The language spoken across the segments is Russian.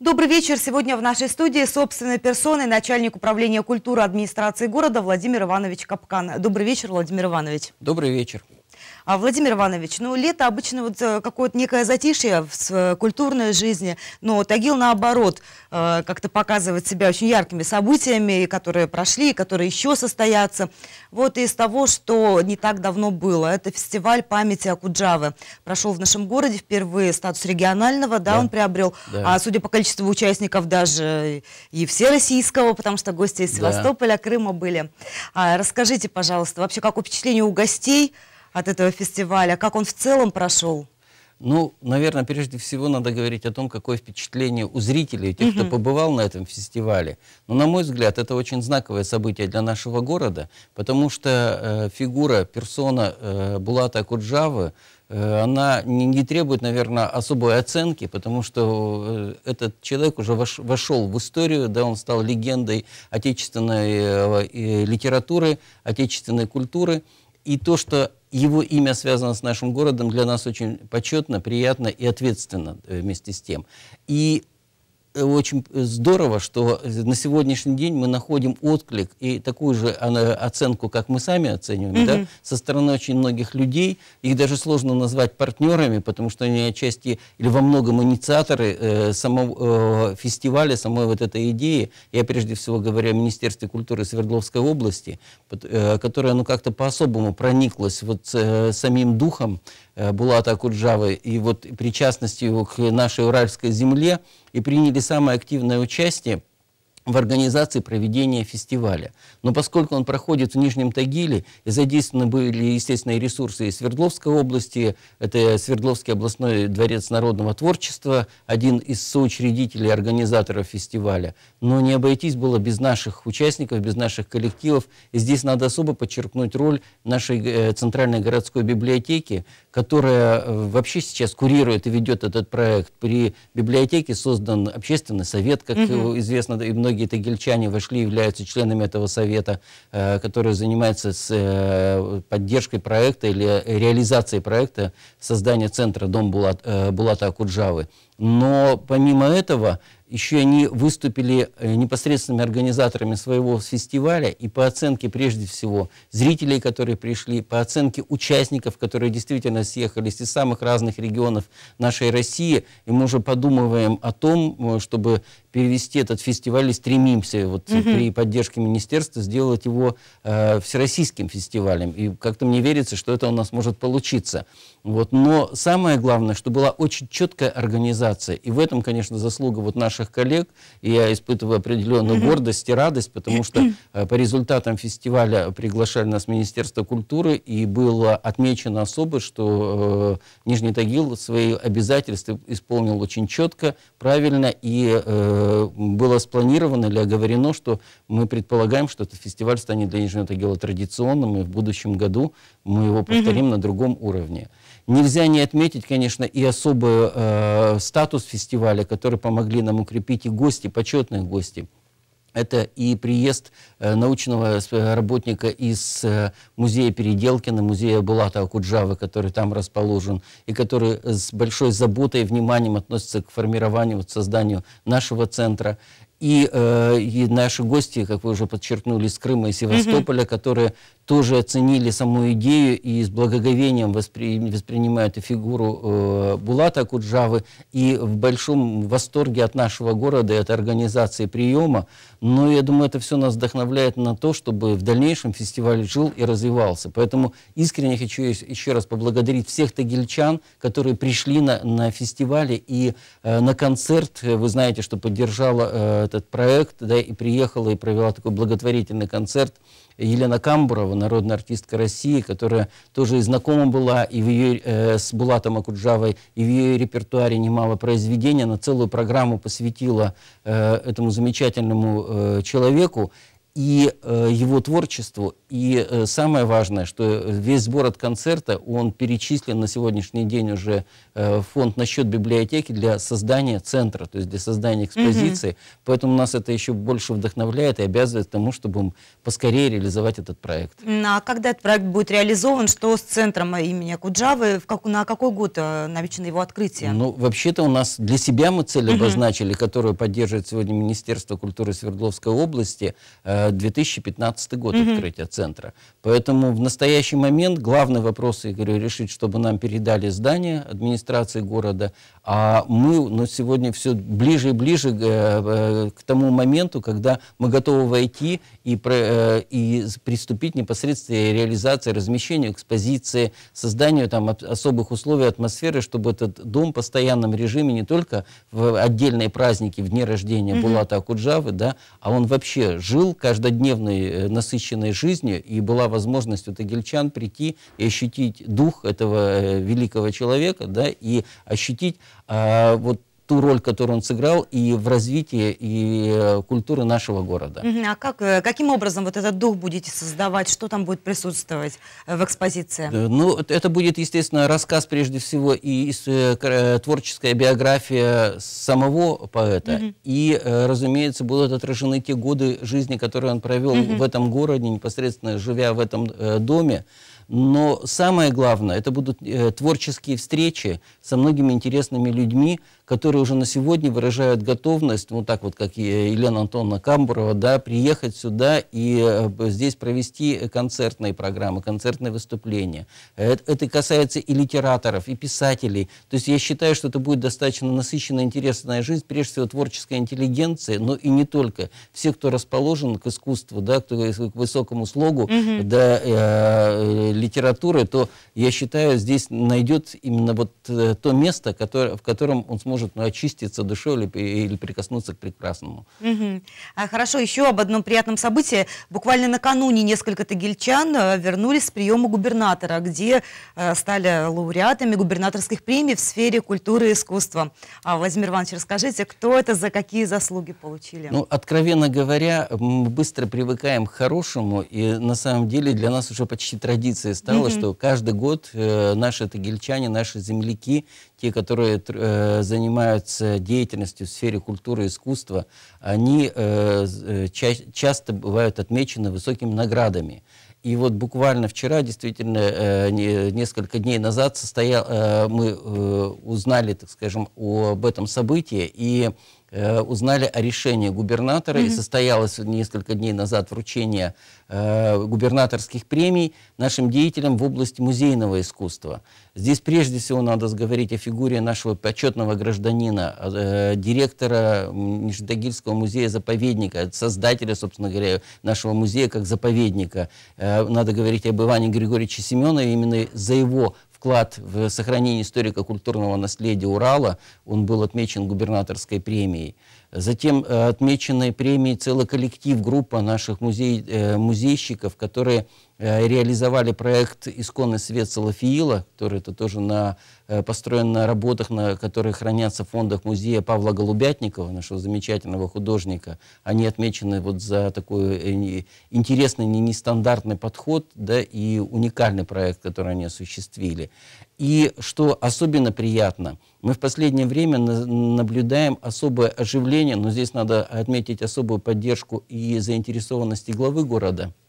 Добрый вечер. Сегодня в нашей студии собственной персоной начальник управления культуры администрации города Владимир Иванович Капкан. Добрый вечер, Владимир Иванович. Добрый вечер. А, Владимир Иванович, ну лето обычно вот э, какое-то некое затишье в э, культурной жизни, но Тагил наоборот э, как-то показывает себя очень яркими событиями, которые прошли, которые еще состоятся. Вот из того, что не так давно было, это фестиваль памяти Акуджавы. Прошел в нашем городе впервые статус регионального, да, да. он приобрел, да. а судя по количеству участников даже и всероссийского, потому что гости из Севастополя, да. Крыма были. А, расскажите, пожалуйста, вообще какое впечатление у гостей, от этого фестиваля? Как он в целом прошел? Ну, наверное, прежде всего надо говорить о том, какое впечатление у зрителей, у тех, кто побывал на этом фестивале. Но, на мой взгляд, это очень знаковое событие для нашего города, потому что э, фигура, персона э, Булата Куджавы, э, она не, не требует, наверное, особой оценки, потому что э, этот человек уже вош, вошел в историю, да, он стал легендой отечественной э, литературы, отечественной культуры. И то, что его имя связано с нашим городом, для нас очень почетно, приятно и ответственно э, вместе с тем. И Э, очень э, здорово, что э, на сегодняшний день мы находим отклик и такую же оценку, как мы сами оцениваем, mm-hmm. да, со стороны очень многих людей. Их даже сложно назвать партнерами, потому что они отчасти или во многом инициаторы э, самого э, фестиваля, самой вот этой идеи. Я прежде всего говорю о Министерстве культуры Свердловской области, э, которое ну, как-то по-особому прониклось вот э, самим духом э, Булата Акуджавы и вот причастностью его к нашей уральской земле и приняли самое активное участие в организации проведения фестиваля. Но поскольку он проходит в Нижнем Тагиле, и задействованы были, естественно, и ресурсы из Свердловской области, это Свердловский областной дворец народного творчества, один из соучредителей и организаторов фестиваля. Но не обойтись было без наших участников, без наших коллективов. И здесь надо особо подчеркнуть роль нашей э, Центральной городской библиотеки, которая э, вообще сейчас курирует и ведет этот проект. При библиотеке создан общественный совет, как угу. известно, и многие многие тагильчане вошли, и являются членами этого совета, э, который занимается с э, поддержкой проекта или э, реализацией проекта создания центра «Дом Булат, Булата Акуджавы». Но помимо этого, еще они выступили непосредственными организаторами своего фестиваля, и по оценке, прежде всего, зрителей, которые пришли, по оценке участников, которые действительно съехались из самых разных регионов нашей России, и мы уже подумываем о том, чтобы перевести этот фестиваль и стремимся вот угу. при поддержке министерства сделать его э, всероссийским фестивалем. И как-то мне верится, что это у нас может получиться. Вот. Но самое главное, что была очень четкая организация. И в этом, конечно, заслуга вот наших коллег. И я испытываю определенную mm гордость и радость, потому что э, по результатам фестиваля приглашали нас Министерство культуры, и было отмечено особо, что э, Нижний Тагил свои обязательства исполнил очень четко, правильно и э, Э, было спланировано или оговорено, что мы предполагаем, что этот фестиваль станет для Нижнего Тагила традиционным, и в будущем году мы его повторим mm на другом уровне. Нельзя не отметить, конечно, и особый э, статус фестиваля, который помогли нам укрепить и гости, почетные гости это и приезд э, научного э, э, работника из музея Переделкина, музея Булата Акуджавы, который там расположен, и который с большой заботой и вниманием относится к формированию, к созданию нашего центра. И, э, и наши гости, как вы уже подчеркнули, из Крыма и Севастополя, угу. которые тоже оценили саму идею и с благоговением воспри... воспринимают и фигуру э, Булата Куджавы, и в большом восторге от нашего города и от организации приема. Но я думаю, это все нас вдохновляет на то, чтобы в дальнейшем фестиваль жил и развивался. Поэтому искренне хочу еще раз поблагодарить всех тагильчан, которые пришли на, на фестивале и э, на концерт. Э, вы знаете, что поддержала э, этот проект, да, и приехала, и провела такой благотворительный концерт Елена Камбурова, народная артистка России, которая тоже и знакома была и в ее, э, с Булатом Акуджавой, и в ее репертуаре немало произведений. Она целую программу посвятила э, этому замечательному э, человеку и э, его творчеству. И э, самое важное, что весь сбор от концерта, он перечислен на сегодняшний день уже э, фонд на счет библиотеки для создания центра, то есть для создания экспозиции. Mm -hmm. Поэтому нас это еще больше вдохновляет и обязывает к тому, чтобы поскорее реализовать этот проект. А когда этот проект будет реализован, что с центром имени Куджавы, в как, на какой год э, намечено его открытие? Ну, вообще-то у нас для себя мы цель mm -hmm. обозначили, которую поддерживает сегодня Министерство культуры Свердловской области. Э, 2015 год угу. открытия центра. Поэтому в настоящий момент главный вопрос, я говорю, решить, чтобы нам передали здание администрации города. А мы ну, сегодня все ближе и ближе э, э, к тому моменту, когда мы готовы войти и, про, э, и приступить непосредственно к реализации, размещению экспозиции, созданию там, особых условий атмосферы, чтобы этот дом в постоянном режиме не только в отдельные праздники, в дни рождения угу. Булата Акуджавы, да, а он вообще жил каждый каждодневной э, насыщенной жизнью, и была возможность у тагильчан прийти и ощутить дух этого э, великого человека, да, и ощутить а, вот ту роль, которую он сыграл и в развитии и э, культуры нашего города. А как, э, каким образом вот этот дух будете создавать? Что там будет присутствовать э, в экспозиции? Ну, это будет, естественно, рассказ прежде всего и, и творческая биография самого поэта. Угу. И, разумеется, будут отражены те годы жизни, которые он провел угу. в этом городе, непосредственно живя в этом доме. Но самое главное, это будут э, творческие встречи со многими интересными людьми, которые уже на сегодня выражают готовность, ну так вот, как э, Елена Антоновна Камбурова, да, приехать сюда и э, здесь провести э, концертные программы, концертные выступления. Это, это касается и литераторов, и писателей. То есть я считаю, что это будет достаточно насыщенная, интересная жизнь, прежде всего творческой интеллигенции, но и не только. Все, кто расположен к искусству, да, кто, к высокому слогу, mm-hmm. да, э, э литературы, то, я считаю, здесь найдет именно вот э, то место, которое, в котором он сможет ну, очиститься душой или, или прикоснуться к прекрасному. Угу. А, хорошо, еще об одном приятном событии. Буквально накануне несколько тагильчан э, вернулись с приема губернатора, где э, стали лауреатами губернаторских премий в сфере культуры и искусства. А, Владимир Иванович, расскажите, кто это, за какие заслуги получили? Ну, откровенно говоря, мы быстро привыкаем к хорошему, и на самом деле для нас уже почти традиция традицией стало, mm-hmm. что каждый год э, наши тагильчане, наши земляки, те, которые э, занимаются деятельностью в сфере культуры и искусства, они э, э ча- часто бывают отмечены высокими наградами. И вот буквально вчера, действительно, э, не, несколько дней назад состоял, э, мы э, узнали, так скажем, об этом событии, и Э, узнали о решении губернатора, mm-hmm. и состоялось несколько дней назад вручение э, губернаторских премий нашим деятелям в области музейного искусства. Здесь прежде всего надо говорить о фигуре нашего почетного гражданина, э, директора Нижнетагильского музея-заповедника, создателя, собственно говоря, нашего музея как заповедника. Э, надо говорить об Иване Григорьевиче Семенове, именно за его вклад в сохранение историко-культурного наследия Урала, он был отмечен губернаторской премией. Затем э, отмеченной премией целый коллектив, группа наших музей, э, музейщиков, которые э, реализовали проект «Исконный свет Салафиила», который это тоже на Э, построен на работах, на, которые хранятся в фондах музея Павла Голубятникова, нашего замечательного художника. Они отмечены вот за такой э, интересный, нестандартный подход да, и уникальный проект, который они осуществили. И что особенно приятно, мы в последнее время наблюдаем особое оживление, но здесь надо отметить особую поддержку и заинтересованности главы города –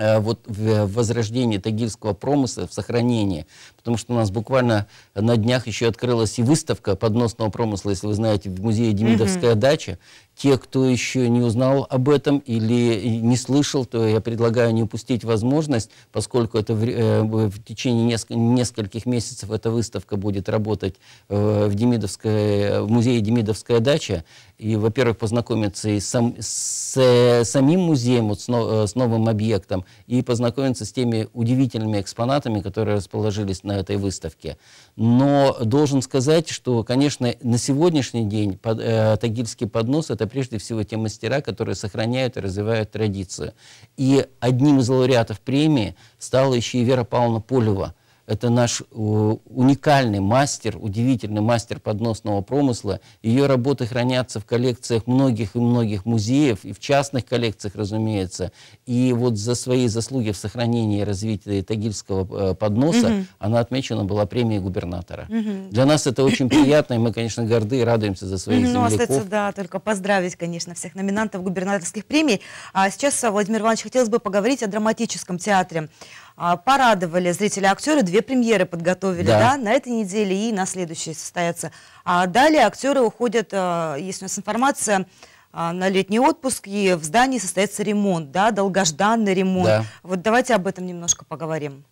Э, вот в возрождении тагильского промысла, в сохранении. Потому что у нас буквально на днях еще открылась и выставка подносного промысла, если вы знаете, в музее Демидовская mm-hmm. дача. Те, кто еще не узнал об этом или не слышал, то я предлагаю не упустить возможность, поскольку это э, в, э, в течение неск нескольких месяцев эта выставка будет работать э, в, Демидовской, в музее «Демидовская дача». И, во-первых, познакомиться и сам, с э, самим музеем, вот, с, но, э, с новым объектом, и познакомиться с теми удивительными экспонатами, которые расположились на этой выставке. Но должен сказать, что, конечно, на сегодняшний день под, э, тагильский поднос — это прежде всего те мастера, которые сохраняют и развивают традицию. И одним из лауреатов премии стала еще и Вера Павловна Полева, это наш э, уникальный мастер, удивительный мастер подносного промысла. Ее работы хранятся в коллекциях многих и многих музеев, и в частных коллекциях, разумеется. И вот за свои заслуги в сохранении и развитии тагильского э, подноса угу. она отмечена была премией губернатора. Угу. Для нас это очень приятно, и мы, конечно, горды и радуемся за своих ну, земляков. Ну, остается, да, только поздравить, конечно, всех номинантов губернаторских премий. А сейчас, э, Владимир Иванович, хотелось бы поговорить о драматическом театре. А, порадовали зрители актеры, две премьеры подготовили, да. да, на этой неделе и на следующей состоятся. А далее актеры уходят, а, есть у нас информация, а, на летний отпуск, и в здании состоится ремонт, да, долгожданный ремонт. Да. Вот давайте об этом немножко поговорим.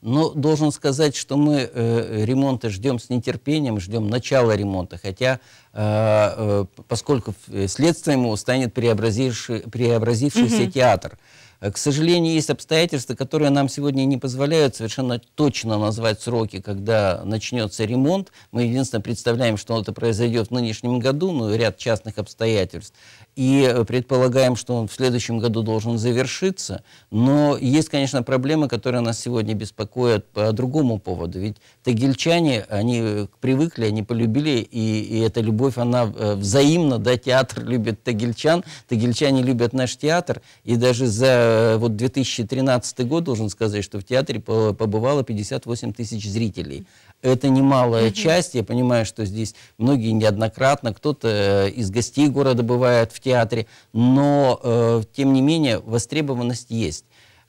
Но ну, должен сказать, что мы э, ремонта ждем с нетерпением, ждем начала ремонта, хотя э, э поскольку э, следствием его станет преобразивший, преобразившийся угу. театр. Э, к сожалению, есть обстоятельства, которые нам сегодня не позволяют совершенно точно назвать сроки, когда начнется ремонт. Мы единственное представляем, что это произойдет в нынешнем году, но ну, ряд частных обстоятельств. И э, предполагаем, что он в следующем году должен завершиться. Но есть, конечно, проблемы, которые нас сегодня беспокоят по другому поводу. Ведь тагильчане, они э, привыкли, они полюбили, и, и эта любовь, она взаимна, да, театр любит тагильчан, тагильчане любят наш театр, и даже за Э, вот 2013 год, должен сказать, что в театре побывало 58 тысяч зрителей. Это немалая часть, я понимаю, что здесь многие неоднократно, кто-то э, из гостей города бывает в театре, но, э, тем не менее, востребованность есть.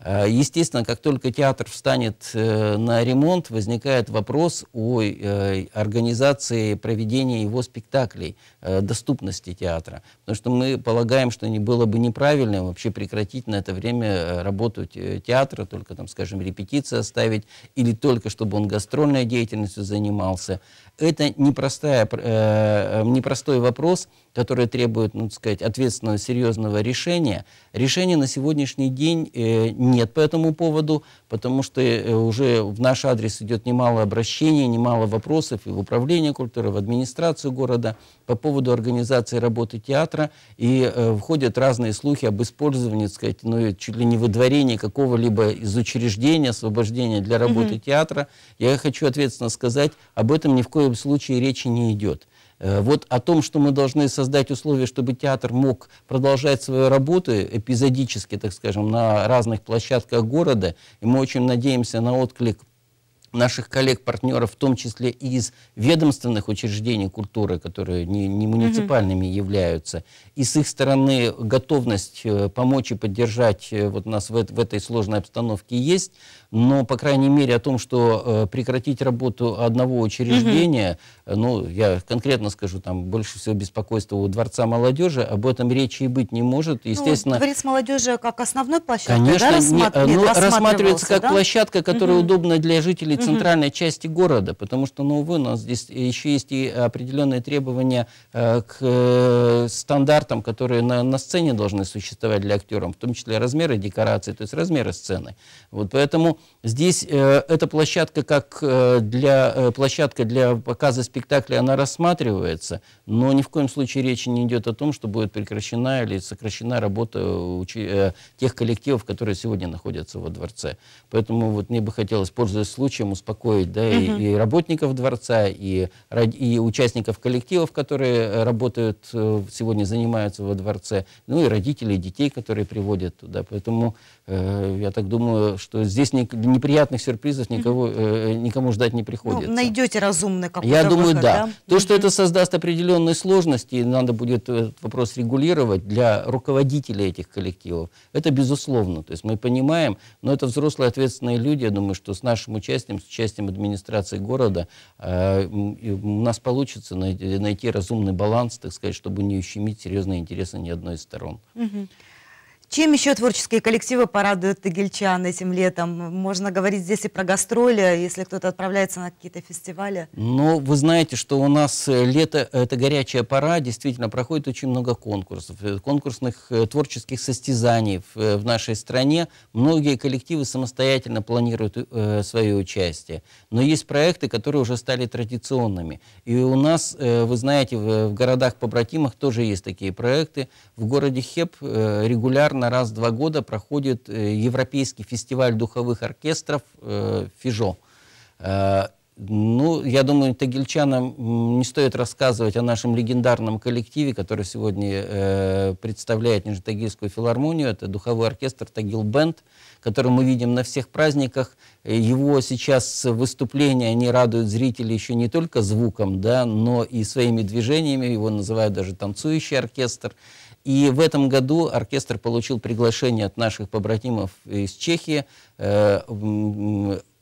Э, естественно, как только театр встанет э, на ремонт, возникает вопрос о э, организации проведения его спектаклей, доступности театра. Потому что мы полагаем, что не было бы неправильным вообще прекратить на это время работу театра, только, там, скажем, репетиции оставить, или только чтобы он гастрольной деятельностью занимался. Это непростая, э, э, непростой вопрос, который требует, ну, так сказать, ответственного, серьезного решения. Решения на сегодняшний день э, нет по этому поводу, потому что э, уже в наш адрес идет немало обращений, немало вопросов и в управление культуры, в администрацию города по поводу организации работы театра, и э, входят разные слухи об использовании, так сказать, ну, чуть ли не выдворении какого-либо из учреждения, освобождения для работы mm-hmm. театра. Я хочу ответственно сказать, об этом ни в коем коем случае речи не идет. Э, вот о том, что мы должны создать условия, чтобы театр мог продолжать свою работу эпизодически, так скажем, на разных площадках города, и мы очень надеемся на отклик наших коллег-партнеров, в том числе и из ведомственных учреждений культуры, которые не, не муниципальными mm являются, и с их стороны готовность э, помочь и поддержать э, вот нас в, в этой сложной обстановке есть но, по крайней мере, о том, что э, прекратить работу одного учреждения, угу. ну, я конкретно скажу, там больше всего беспокойство у Дворца молодежи, об этом речи и быть не может. Ну, Естественно, ну, Дворец молодежи как основной площадка, конечно, да, э, ну, рассматр... не, ну, рассматривается как да? площадка, которая угу. удобна для жителей центральной угу. части города, потому что, ну, увы, у нас здесь еще есть и определенные требования э, к э, стандартам, которые на, на сцене должны существовать для актеров, в том числе размеры декорации, то есть размеры сцены. Вот поэтому Здесь э, эта площадка как э, для, э, площадка для показа спектакля, она рассматривается, но ни в коем случае речи не идет о том, что будет прекращена или сокращена работа э, учи- э, тех коллективов, которые сегодня находятся во дворце. Поэтому вот мне бы хотелось, пользуясь случаем, успокоить да, угу. и, и работников дворца, и, и участников коллективов, которые э, работают, э, сегодня занимаются во дворце, ну и родителей, детей, которые приводят туда. Поэтому э, я так думаю, что здесь не неприятных сюрпризов никого, э, э, никому ждать не приходится. Ну, найдете разумный какой-то Я выход, думаю, да. да. То, что это создаст определенные сложности, надо будет этот вопрос регулировать для руководителей этих коллективов, это безусловно. То есть мы понимаем, но это взрослые ответственные люди, я думаю, что с нашим участием, с участием администрации города э, у нас получится найти, найти разумный баланс, так сказать, чтобы не ущемить серьезные интересы ни одной из сторон. Угу. Чем еще творческие коллективы порадуют тагильчан этим летом? Можно говорить здесь и про гастроли, если кто-то отправляется на какие-то фестивали. Ну, вы знаете, что у нас э, лето, это горячая пора, действительно, проходит очень много конкурсов, э, конкурсных э, творческих состязаний в, нашей стране. Многие коллективы самостоятельно планируют э, свое участие. Но есть проекты, которые уже стали традиционными. И у нас, э, вы знаете, в, в городах-побратимах тоже есть такие проекты. В городе Хеп э, регулярно примерно раз в два года проходит э, Европейский фестиваль духовых оркестров э, «Фижо». Э, ну, я думаю, тагильчанам не стоит рассказывать о нашем легендарном коллективе, который сегодня э, представляет Нижнетагильскую филармонию. Это духовой оркестр «Тагил Бенд», который мы видим на всех праздниках. Его сейчас выступления, они радуют зрителей еще не только звуком, да, но и своими движениями. Его называют даже «танцующий оркестр». И в этом году оркестр получил приглашение от наших побратимов из Чехии Э,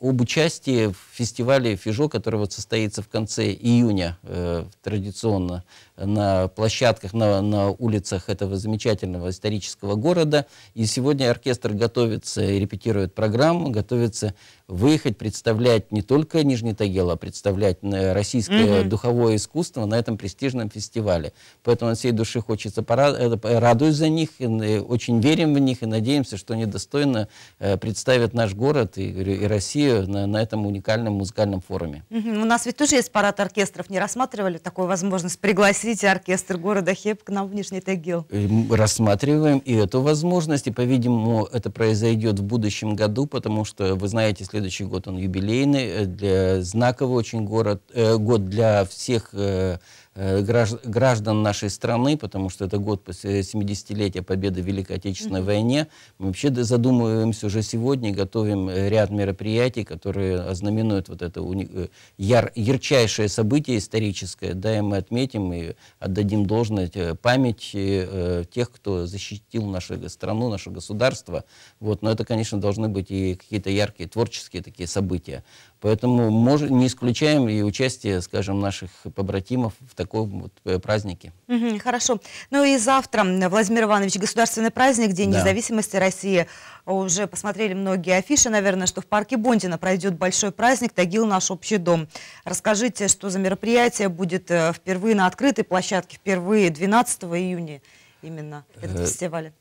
об участии в фестивале «Фижо», который вот состоится в конце июня э, традиционно на площадках, на, на улицах этого замечательного исторического города. И сегодня оркестр готовится и репетирует программу, готовится выехать, представлять не только Нижний Тагил, а представлять э, российское mm-hmm. духовое искусство на этом престижном фестивале. Поэтому от всей души хочется порадовать, э, радуюсь за них, и, очень верим в них и надеемся, что они достойно э, представят представят наш город и, и Россию на, на этом уникальном музыкальном форуме. У нас ведь тоже есть парад оркестров. Не рассматривали такую возможность пригласить оркестр города Хеп к нам в Нижний Тагил? Рассматриваем и эту возможность. И, по-видимому, это произойдет в будущем году, потому что, вы знаете, следующий год он юбилейный, э, для, знаковый очень город, э, год для всех э, Э, граждан нашей страны, потому что это год 70-летия э, победы в Великой Отечественной mm-hmm. войне. Мы вообще задумываемся уже сегодня, готовим э, ряд мероприятий, которые ознаменуют вот это уни- яр- ярчайшее событие историческое. Да, и мы отметим и отдадим должность память э, тех, кто защитил нашу страну, наше государство. Вот. Но это, конечно, должны быть и какие-то яркие творческие такие события. Поэтому может, не исключаем и участие, скажем, наших побратимов в таком вот э, празднике. Угу, хорошо. Ну и завтра, э, Владимир Иванович, государственный праздник, День да. независимости России. Уже посмотрели многие афиши, наверное, что в парке Бондина пройдет большой праздник «Тагил – наш общий дом». Расскажите, что за мероприятие будет э, впервые на открытой площадке, впервые 12 июня именно этот фестиваль?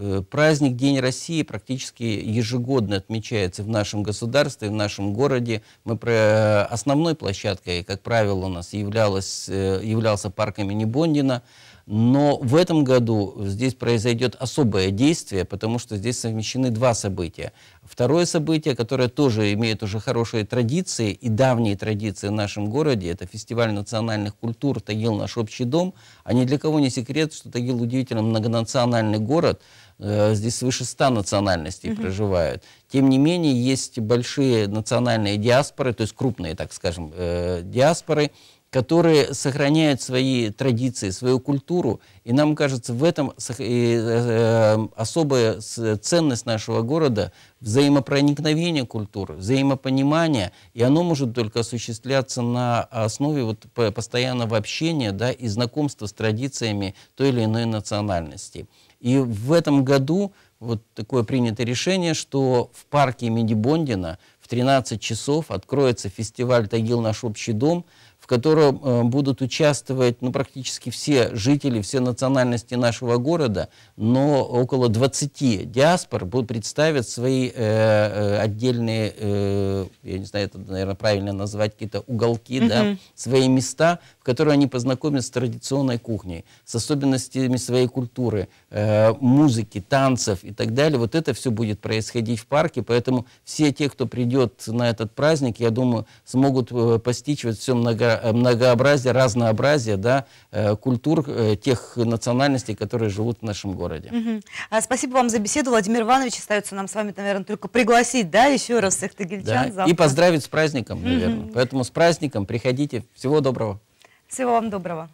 Э, праздник День России практически ежегодно отмечается в нашем государстве, в нашем городе. Мы про э, основной площадкой, как правило, у нас являлась, э, являлся парк имени Бондина. Но в этом году здесь произойдет особое действие, потому что здесь совмещены два события. Второе событие, которое тоже имеет уже хорошие традиции и давние традиции в нашем городе, это фестиваль национальных культур «Тагил – наш общий дом». А ни для кого не секрет, что Тагил – удивительно многонациональный город, э, здесь свыше 100 национальностей mm-hmm. проживают. Тем не менее, есть большие национальные диаспоры, то есть крупные, так скажем, э, диаспоры, которые сохраняют свои традиции, свою культуру. И нам кажется, в этом э, особая ценность нашего города – взаимопроникновение культуры, взаимопонимание. И оно может только осуществляться на основе вот постоянного общения да, и знакомства с традициями той или иной национальности. И в этом году вот такое принято решение, что в парке имени Бондина в 13 часов откроется фестиваль «Тагил – наш общий дом», котором э, будут участвовать ну, практически все жители, все национальности нашего города, но около 20 диаспор будут представить свои э, э, отдельные, э, я не знаю, это, наверное, правильно назвать какие-то уголки, mm-hmm. да, свои места, которой они познакомятся с традиционной кухней, с особенностями своей культуры, э, музыки, танцев и так далее. Вот это все будет происходить в парке, поэтому все те, кто придет на этот праздник, я думаю, смогут э, постичь вот все много, э, многообразие, разнообразие да, культур тех национальностей, которые живут в нашем городе. Угу. А, спасибо вам за беседу, Владимир Иванович. Остается нам с вами, наверное, только пригласить, да, еще раз всех тагильчан да. И поздравить с праздником, наверное. Угу. Поэтому с праздником приходите. Всего доброго. Всего вам доброго.